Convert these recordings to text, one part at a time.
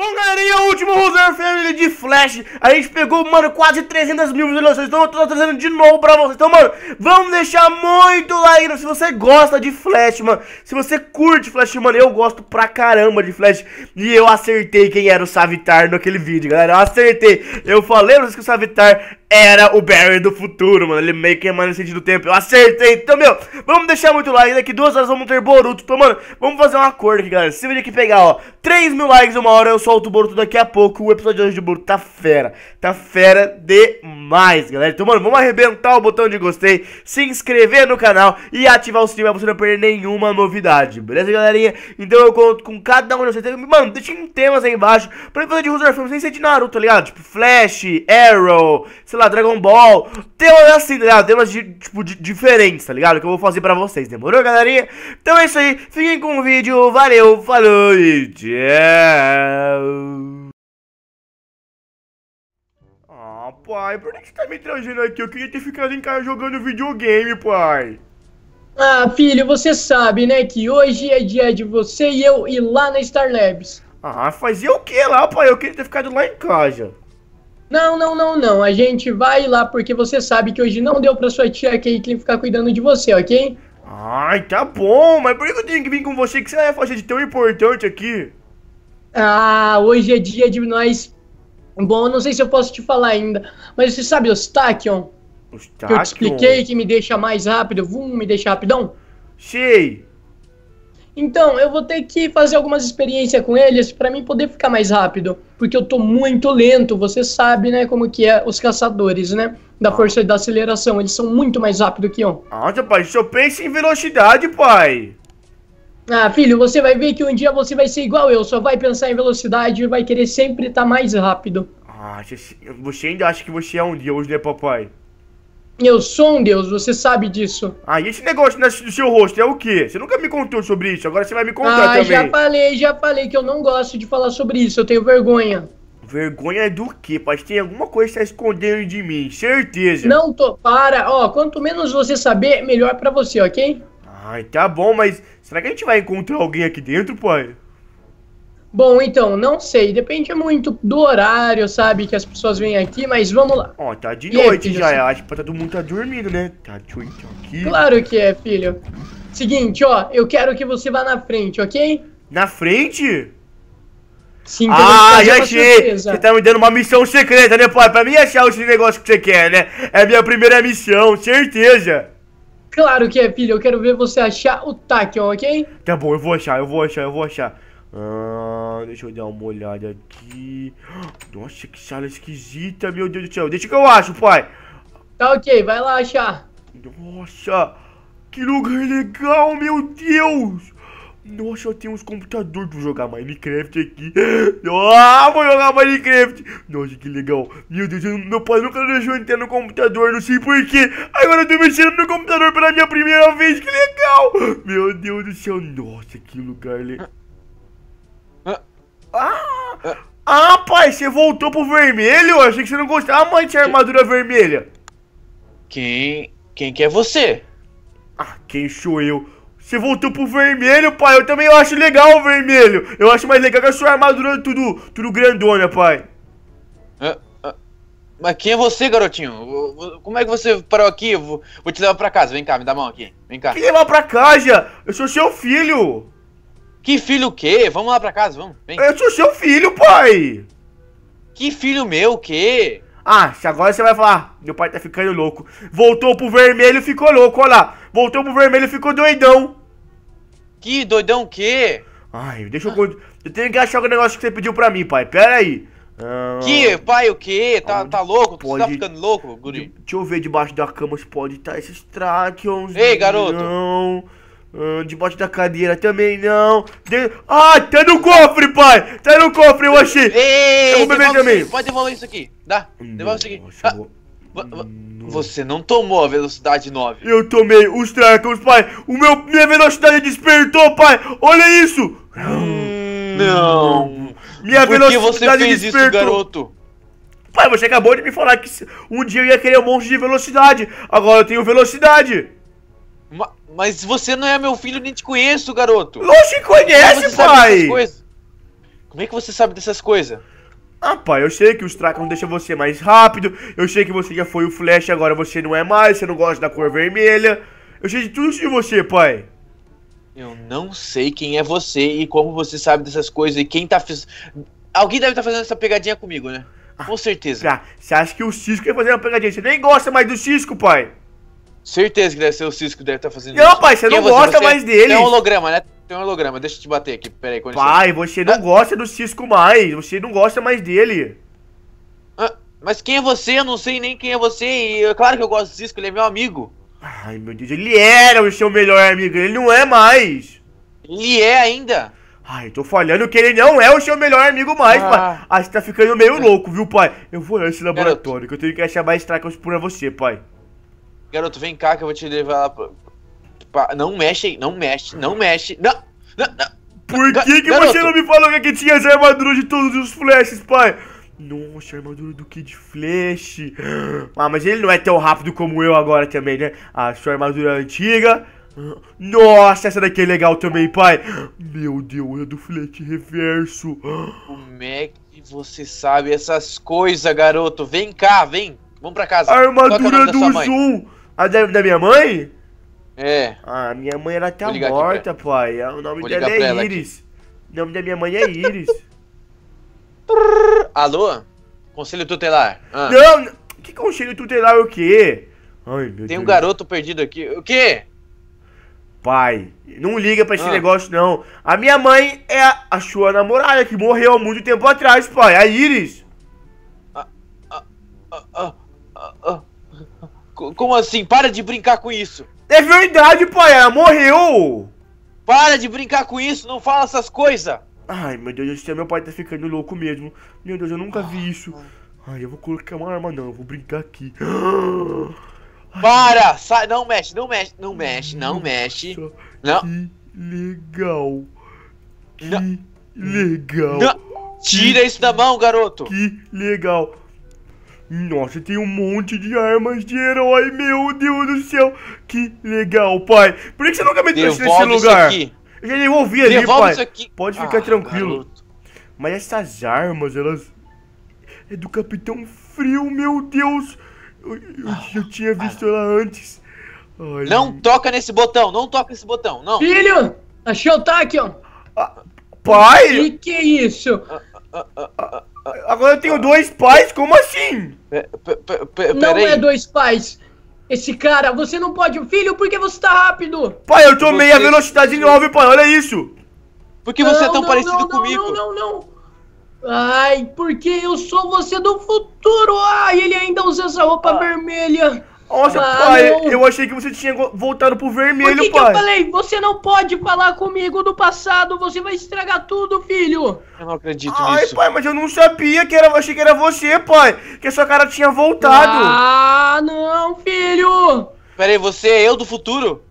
Bom, galerinha, o último Roser Family de Flash. A gente pegou, mano, quase 300 mil visualizações. Então eu tô trazendo de novo pra vocês. Então, mano, vamos deixar muito like. Se você gosta de Flash, mano. Se você curte Flash, mano, eu gosto pra caramba de Flash. E eu acertei quem era o Savitar naquele vídeo, galera. Eu acertei. Eu falei pra vocês que o Savitar era o Barry do futuro, mano. Ele meio que é sentido do tempo. Eu acertei. Então, meu, vamos deixar muito like. Daqui duas horas vamos ter Boruto. Então, mano, vamos fazer um acordo aqui, galera. Se o vídeo aqui pegar, ó, 3 mil likes uma hora, eu solto o Boruto daqui a pouco. O episódio de hoje de Boruto tá fera. Tá fera demais, galera. Então, mano, vamos arrebentar o botão de gostei, se inscrever no canal e ativar o sininho pra você não perder nenhuma novidade. Beleza, galerinha? Então eu conto com cada um de vocês. Mano, deixa em temas aí embaixo pra fazer de Rusar Filmes sem ser de Naruto, tá ligado? Tipo, Flash, Arrow, sei sei lá, Dragon Ball. Temas assim, tá ah, Temas de, tipo, de, diferentes, tá ligado? Que eu vou fazer pra vocês, demorou, galerinha? Então é isso aí, fiquem com o vídeo, valeu, falou e tchau. Ah, pai, por que você tá me trazendo aqui? Eu queria ter ficado em casa jogando videogame, pai. Ah, filho, você sabe, né, que hoje é dia de você e eu ir lá na Star Labs. Ah, fazer o que lá, pai? Eu queria ter ficado lá em casa. Não, não, não, não. A gente vai lá porque você sabe que hoje não deu pra sua tia Caitlyn ficar cuidando de você, ok? Ai, tá bom, mas por que eu tenho que vir com você? O que você vai é fazer de tão importante aqui? Ah, hoje é dia de nós. Bom, eu não sei se eu posso te falar ainda, mas você sabe Ostakion? Ostakion? Que eu te expliquei que me deixa mais rápido, vum, me deixa rapidão? Sei. Então, eu vou ter que fazer algumas experiências com eles para mim poder ficar mais rápido, porque eu tô muito lento, você sabe, né, como que é os caçadores, né, da força da aceleração, eles são muito mais rápidos que eu. Nossa, pai, só pensa em velocidade, pai. Ah, filho, você vai ver que um dia você vai ser igual eu, só vai pensar em velocidade e vai querer sempre estar tá mais rápido. Ah, você ainda acha que você é um hoje, né, papai? Eu sou um deus, você sabe disso. Ah, e esse negócio do seu rosto é o quê? Você nunca me contou sobre isso, agora você vai me contar ah, também. Ah, já falei, já falei que eu não gosto de falar sobre isso, eu tenho vergonha. Vergonha do quê, pai? Tem alguma coisa que tá escondendo de mim, certeza. Não tô, para. Ó, quanto menos você saber, melhor para você, ok? Ai, tá bom, mas será que a gente vai encontrar alguém aqui dentro, pai? Bom, então, não sei. Depende muito do horário, sabe? Que as pessoas vêm aqui, mas vamos lá. Ó, tá de e noite é, filho, já. Assim? Acho que todo mundo tá dormindo, né? Tá noite aqui. Claro que é, filho. Seguinte, ó, eu quero que você vá na frente, ok? Na frente? Sim, ah, já achei! Você tá me dando uma missão secreta, né, pai? É pra mim achar esse negócio que você quer, né? É a minha primeira missão, certeza! Claro que é, filho. Eu quero ver você achar o Takion, ok? Tá bom, eu vou achar, eu vou achar, eu vou achar. Ah, Deixa eu dar uma olhada aqui. Nossa, que sala esquisita, meu Deus do céu. Deixa que eu acho, pai. Tá ok, vai lá achar. Nossa, que lugar legal, meu Deus. Nossa, tem uns computadores pra jogar Minecraft aqui. Ah, vou jogar Minecraft. Nossa, que legal. Meu Deus, meu pai nunca deixou entrar no computador, não sei porquê. Agora eu tô mexendo no computador pela minha primeira vez, que legal. Meu Deus do céu, nossa, que lugar legal. Ah! Ah, pai, você voltou pro vermelho? Eu achei que você não gostava mais de armadura vermelha. Quem. Quem que é você? Ah, quem sou eu? Você voltou pro vermelho, pai. Eu também acho legal o vermelho. Eu acho mais legal que a sua armadura tudo, tudo grandona, pai. Ah, ah, mas quem é você, garotinho? Como é que você parou aqui? Vou, vou te levar pra casa. Vem cá, me dá a mão aqui. Vem cá. Que levar pra casa? Eu sou seu filho. Que filho o quê? Vamos lá pra casa, vamos. Vem. Eu sou seu filho, pai! Que filho meu o quê? Ah, agora você vai falar, meu pai tá ficando louco. Voltou pro vermelho, ficou louco, olha lá. Voltou pro vermelho, ficou doidão. Que doidão o quê? Ai, deixa eu... Eu tenho que achar o negócio que você pediu pra mim, pai. Pera aí. Ah, que, pai, o que? Tá, tá louco? Pode... Você tá ficando louco, guri? De, deixa eu ver debaixo da cama se pode estar tá esses Trackions. Ei, garoto. Não. De ah, debaixo da cadeira também não. De... Ah, tá no cofre, pai! Tá no cofre, eu achei! Ei, eu vou beber também! Pode devolver isso aqui, dá? devolve isso aqui. Ah, Você não tomou a velocidade 9. Eu tomei os tracos, pai! O meu, minha velocidade despertou, pai! Olha isso! Hum, não! Minha Por velocidade que você fez despertou. isso, garoto? Pai, você acabou de me falar que um dia eu ia querer um monte de velocidade. Agora eu tenho velocidade. Ma mas você não é meu filho, nem te conheço, garoto. Lógico que é conhece, Como pai. Como é que você sabe dessas coisas? Ah, pai, eu sei que os tracos deixam você mais rápido. Eu sei que você já foi o Flash, agora você não é mais. Você não gosta da cor vermelha. Eu sei de tudo isso de você, pai. Eu não sei quem é você e como você sabe dessas coisas e quem tá. Fiz... Alguém deve estar tá fazendo essa pegadinha comigo, né? Ah, Com certeza. Ah, você acha que o Cisco ia fazer uma pegadinha? Você nem gosta mais do Cisco, pai. Certeza que deve ser o Cisco que deve estar tá fazendo não, isso. Não, pai, você Quem não você? gosta você assim, mais é, dele. Tem um holograma, né? Tem um holograma, deixa eu te bater aqui. Peraí, aí, Pai, você não ah. gosta do Cisco mais. Você não gosta mais dele. Ah, mas quem é você? Eu não sei nem quem é você. E é claro que eu gosto do Cisco, ele é meu amigo. Ai, meu Deus, ele era o seu melhor amigo, ele não é mais. Ele é ainda. Ai, tô falando que ele não é o seu melhor amigo mais, ah. pai. Acho que tá ficando meio é. louco, viu, pai? Eu vou nesse laboratório, Garoto. que eu tenho que achar mais tracos por você, pai. Garoto, vem cá que eu vou te levar lá pra... Pra... Não mexe, não mexe, não mexe. Não, não, não. Por que, que você não me falou que tinha as armaduras de todos os flashes, pai? Nossa, armadura do Kid Flash. Ah, mas ele não é tão rápido como eu agora também, né? A sua armadura é antiga. Nossa, essa daqui é legal também, pai. Meu Deus, é do Flash reverso. Como é que você sabe essas coisas, garoto? Vem cá, vem. Vamos pra casa. É armadura do Zoom. A da, da minha mãe? É. Ah, minha mãe ela tá morta, pai. Ah, o nome Vou dela é Iris. O nome da minha mãe é Iris. Alô? Conselho tutelar. Ah. Não, que conselho tutelar é o quê? Ai, Tem Deus. um garoto perdido aqui. O quê? Pai, não liga pra esse ah. negócio, não. A minha mãe é a, a sua namorada que morreu há muito tempo atrás, pai. A Iris. Ah, ah, ah, ah, ah, ah. ah. Como assim? Para de brincar com isso. É verdade, pai. Ela morreu. Para de brincar com isso. Não fala essas coisas. Ai, meu Deus do céu. Meu pai tá ficando louco mesmo. Meu Deus, eu nunca vi isso. Ai, eu vou colocar uma arma não. Eu vou brincar aqui. Para! Sai, não mexe, não mexe, não mexe, não Nossa, mexe. Não. Que legal. Que não. legal. Não. Tira isso da mão, garoto. Que legal. Nossa, tem um monte de armas de herói, meu Deus do céu. Que legal, pai. Por que você nunca me trouxe nesse lugar? Isso aqui. Eu já devolvi ali, Devolve pai. Isso aqui. Pode ah, ficar ah, tranquilo. Garoto. Mas essas armas, elas... É do Capitão Frio, meu Deus. Eu, eu, ah, eu tinha visto ah, ela antes. Ai, não toca nesse botão, não toca nesse botão, não. Filho, achei o Tachyon. Ah, pai! Que que é isso? Ah, ah, ah Agora eu tenho dois pais? Como assim? Não é dois pais. Esse cara, você não pode. Filho, por que você tá rápido? Pai, eu tomei você... a velocidade 9, pai, olha isso. Por que você não, é tão não, parecido não, comigo? Não, não, não, Ai, porque eu sou você do futuro. Ai, ele ainda usa essa roupa ah. vermelha. Nossa, pai, eu achei que você tinha voltado pro vermelho, Por que pai. Que eu falei? Você não pode falar comigo do passado, você vai estragar tudo, filho. Eu não acredito Ai, nisso. Ai, pai, mas eu não sabia que era, achei que era você, pai, que a sua cara tinha voltado. Ah, não, filho. Pera aí, você é eu do futuro?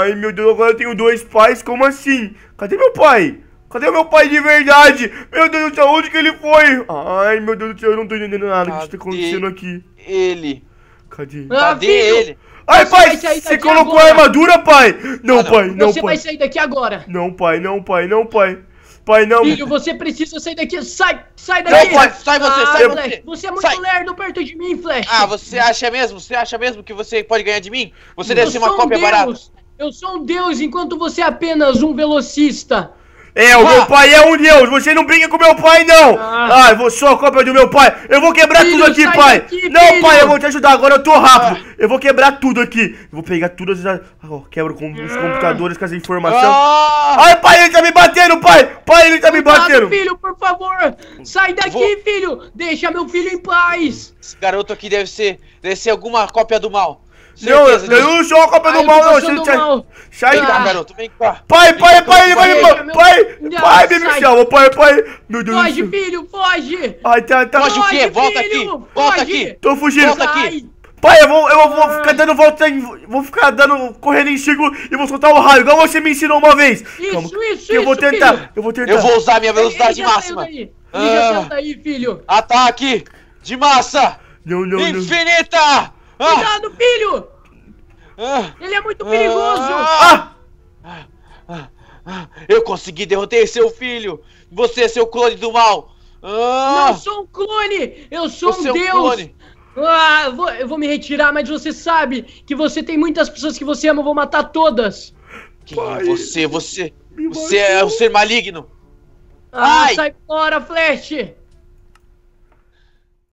Ai, meu Deus, agora eu tenho dois pais, como assim? Cadê meu pai? Cadê meu pai de verdade? Meu Deus do céu, onde que ele foi? Ai, meu Deus do céu, eu não tô entendendo nada. o que está acontecendo aqui? Ele. Ah, Cadê? Cadê ele? Ai, pai, você colocou agora. a armadura, pai? Não, ah, não. pai, não, você pai. Você vai sair daqui agora. Não, pai, não, pai, não, pai. Pai, não. Filho, você precisa sair daqui. Sai, sai daqui. Não, pai, sai você, ah, sai Flash, você. Você é muito sai. lerdo perto de mim, Flash. Ah, você acha mesmo? Você acha mesmo que você pode ganhar de mim? Você deve ser uma cópia um barata. Eu sou um deus enquanto você é apenas um velocista. É, o ah. meu pai é um deus, você não brinca com meu pai, não! Ah, ah eu sou a cópia do meu pai! Eu vou quebrar filho, tudo aqui, pai! Daqui, não, filho. pai, eu vou te ajudar agora, eu tô rápido! Ah. Eu vou quebrar tudo aqui! Eu vou pegar tudo, as... oh, quebro com os ah. computadores, com as informações... Ah. Ai, pai, ele tá me batendo, pai! Pai, ele tá Cuidado, me batendo! filho, por favor! Sai daqui, vou... filho! Deixa meu filho em paz! Esse garoto aqui deve ser, deve ser alguma cópia do mal! não, não sou a Copa do é Mal, não. Sai, sai de cá, tá, garoto. Vem cá. Pai, pai, pai, ele vai me. Pai, pai, vem me chama. Pai, pai. Meu Deus Foge, filho, foge. Ai, tá, tá. Foge o quê? Volta aqui. Volta aqui. Tô fugindo. Volta aqui. Pai, eu vou, eu vou ah. ficar dando volta em, Vou ficar dando. correndo em círculo e vou soltar o raio, igual você me ensinou uma vez. Isso, Calma, isso, eu isso, vou tentar, filho. eu vou tentar. Eu vou usar minha velocidade ele máxima. Ele já saiu filho. Ataque de massa! Não, não, Infinita! Não. Ah! Cuidado, filho! Ah! Ele é muito perigoso! Ah! ah! ah! ah! Eu consegui derrotar seu filho! Você é seu clone do mal! Não sou um clone! Eu sou é um deus! um clone. Ah, vou, eu vou me retirar, mas você sabe que você tem muitas pessoas que você ama, eu vou matar todas! Quem é Pai, é você? Você, você é um ser maligno! Ah, Ai. sai fora, Flash!